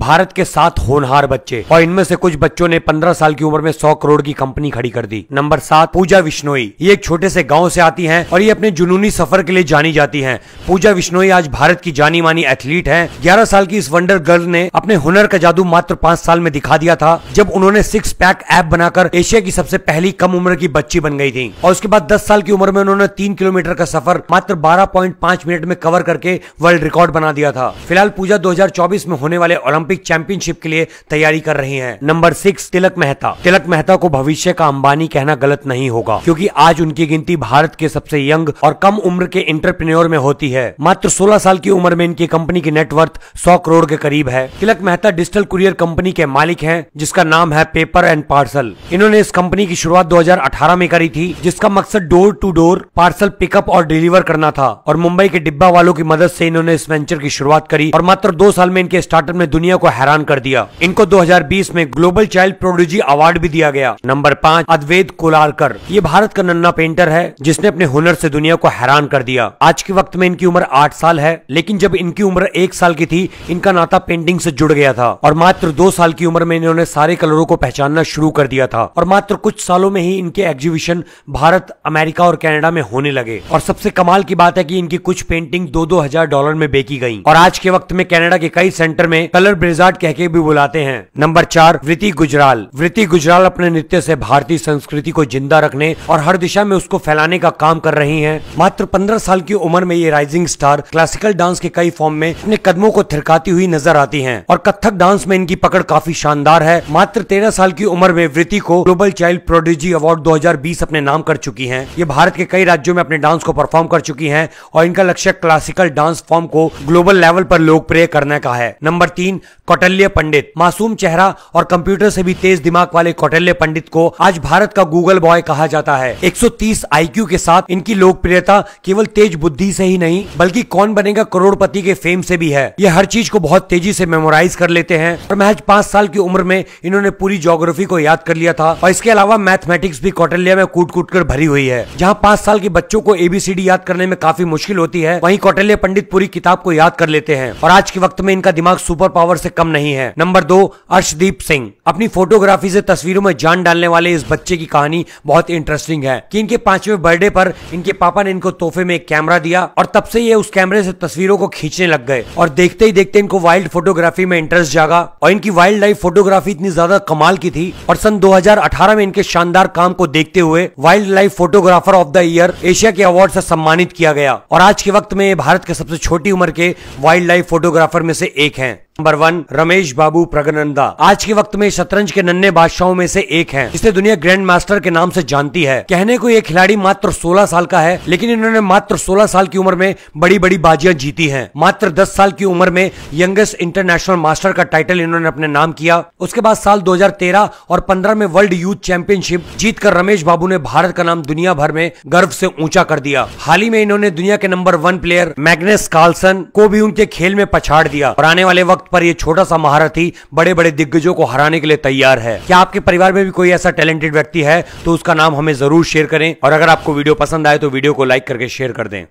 भारत के सात होनहार बच्चे और इनमें से कुछ बच्चों ने 15 साल की उम्र में 100 करोड़ की कंपनी खड़ी कर दी नंबर सात पूजा विश्नोई ये एक छोटे से गांव से आती हैं और ये अपने जुनूनी सफर के लिए जानी जाती हैं पूजा विश्नोई आज भारत की जानी मानी एथलीट हैं 11 साल की इस वंडर गर्ल ने अपने हुनर का जादू मात्र पांच साल में दिखा दिया था जब उन्होंने सिक्स पैक ऐप बनाकर एशिया की सबसे पहली कम उम्र की बच्ची बन गई थी और उसके बाद दस साल की उम्र में उन्होंने तीन किलोमीटर का सफर मात्र बारह मिनट में कवर करके वर्ल्ड रिकॉर्ड बना दिया था फिलहाल पूजा दो में होने वाले ओलंपिक ओलंपिक चैंपियनशिप के लिए तैयारी कर रहे हैं नंबर सिक्स तिलक मेहता तिलक मेहता को भविष्य का अंबानी कहना गलत नहीं होगा क्योंकि आज उनकी गिनती भारत के सबसे यंग और कम उम्र के इंटरप्रेन्योर में होती है मात्र 16 साल की उम्र में इनकी कंपनी की नेटवर्थ 100 करोड़ के करीब है Tilak Mehta digital courier company के मालिक हैं जिसका नाम है पेपर एंड पार्सल इन्होंने इस कंपनी की शुरुआत 2018 में करी थी जिसका मकसद door to door parcel pickup और डिलीवर करना था और मुंबई के डिब्बा वालों की मदद से इन्होंने इस वेंचर की शुरुआत करी और मात्र दो साल में इनके स्टार्टअप ने दुनिया दुनिया को हैरान कर दिया इनको 2020 में ग्लोबल चाइल्ड प्रोड्यूजी अवार्ड भी दिया गया नंबर पाँच अद्वेद कोलारकर ये भारत का नन्ना पेंटर है जिसने अपने हुनर से दुनिया को हैरान कर दिया आज के वक्त में इनकी उम्र आठ साल है लेकिन जब इनकी उम्र एक साल की थी इनका नाता पेंटिंग से जुड़ गया था और मात्र दो साल की उम्र में इन्होंने सारे कलरों को पहचानना शुरू कर दिया था और मात्र कुछ सालों में ही इनके एग्जीबिशन भारत अमेरिका और कनाडा में होने लगे और सबसे कमाल की बात है की इनकी कुछ पेंटिंग दो दो हजार डॉलर में बेची गई और आज के वक्त में कैनेडा के कई सेंटर में कलर ब्रेजार्ड कह के भी बुलाते हैं नंबर चार वृति गुजराल वृति गुजराल अपने नृत्य से भारतीय संस्कृति को जिंदा रखने और हर दिशा में उसको फैलाने का काम कर रही है मात्र पंद्रह साल की उम्र में ये राइजिंग स्टार क्लासिकल डांस के कई फॉर्म में अपने कदमों को थिरकाती हुई नजर आती है और कथक डांस में इनकी पकड़ काफी शानदार है मात्र तेरह साल की उम्र में वृति को ग्लोबल चाइल्ड प्रोड्यूजी अवार्ड दो अपने नाम कर चुकी है ये भारत के कई राज्यों में अपने डांस को परफॉर्म कर चुकी है और इनका लक्ष्य क्लासिकल डांस फॉर्म को ग्लोबल लेवल पर लोकप्रिय करने का है नंबर तीन कौटल्य पंडित मासूम चेहरा और कंप्यूटर से भी तेज दिमाग वाले कौटल्य पंडित को आज भारत का गूगल बॉय कहा जाता है 130 आईक्यू के साथ इनकी लोकप्रियता केवल तेज बुद्धि से ही नहीं बल्कि कौन बनेगा करोड़पति के फेम से भी है ये हर चीज को बहुत तेजी से मेमोराइज कर लेते हैं और महज पांच साल की उम्र में इन्होंने पूरी जोग्राफी को याद कर लिया था और इसके अलावा मैथमेटिक्स भी कौटल्या में कूट कूट कर भरी हुई है जहाँ पांच साल के बच्चों को एबीसीडी याद करने में काफी मुश्किल होती है वही कौटल्य पंडित पूरी किताब को याद कर लेते हैं और आज के वक्त में इनका दिमाग सुपर पावर से कम नहीं है नंबर दो अर्शदीप सिंह अपनी फोटोग्राफी से तस्वीरों में जान डालने वाले इस बच्चे की कहानी बहुत इंटरेस्टिंग है कि इनके पांचवें बर्थडे पर इनके पापा ने इनको तोहफे में एक कैमरा दिया और तब से ये उस कैमरे से तस्वीरों को खींचने लग गए और देखते ही देखते इनको वाइल्ड फोटोग्राफी में इंटरेस्ट जागा और इनकी वाइल्ड लाइफ फोटोग्राफी इतनी ज्यादा कमाल की थी और सन 2018 में इनके शानदार काम को देखते हुए wildlife photographer of the year Asia के अवार्ड से सम्मानित किया गया और आज के वक्त में भारत के सबसे छोटी उम्र के वाइल्ड लाइफ फोटोग्राफर में से एक है नंबर वन रमेश बाबू प्रगनंदा आज के वक्त में शतरंज के नन्हे बादशाहों में से एक हैं जिसे दुनिया ग्रैंड मास्टर के नाम से जानती है कहने को ये खिलाड़ी मात्र 16 साल का है लेकिन इन्होंने मात्र 16 साल की उम्र में बड़ी बड़ी बाजियां जीती हैं मात्र 10 साल की उम्र में यंगेस्ट इंटरनेशनल मास्टर का टाइटल इन्होंने अपने नाम किया उसके बाद साल दो और पंद्रह में वर्ल्ड यूथ चैंपियनशिप जीत रमेश बाबू ने भारत का नाम दुनिया भर में गर्व ऐसी ऊंचा कर दिया हाल ही में इन्होंने दुनिया के number one player Magnus Carlsen को भी उनके खेल में पछाड़ दिया और आने वाले वक्त वक्त पर यह छोटा सा महारथी बड़े बड़े दिग्गजों को हराने के लिए तैयार है क्या आपके परिवार में भी कोई ऐसा टैलेंटेड व्यक्ति है तो उसका नाम हमें जरूर शेयर करें और अगर आपको वीडियो पसंद आए तो वीडियो को लाइक करके शेयर कर दें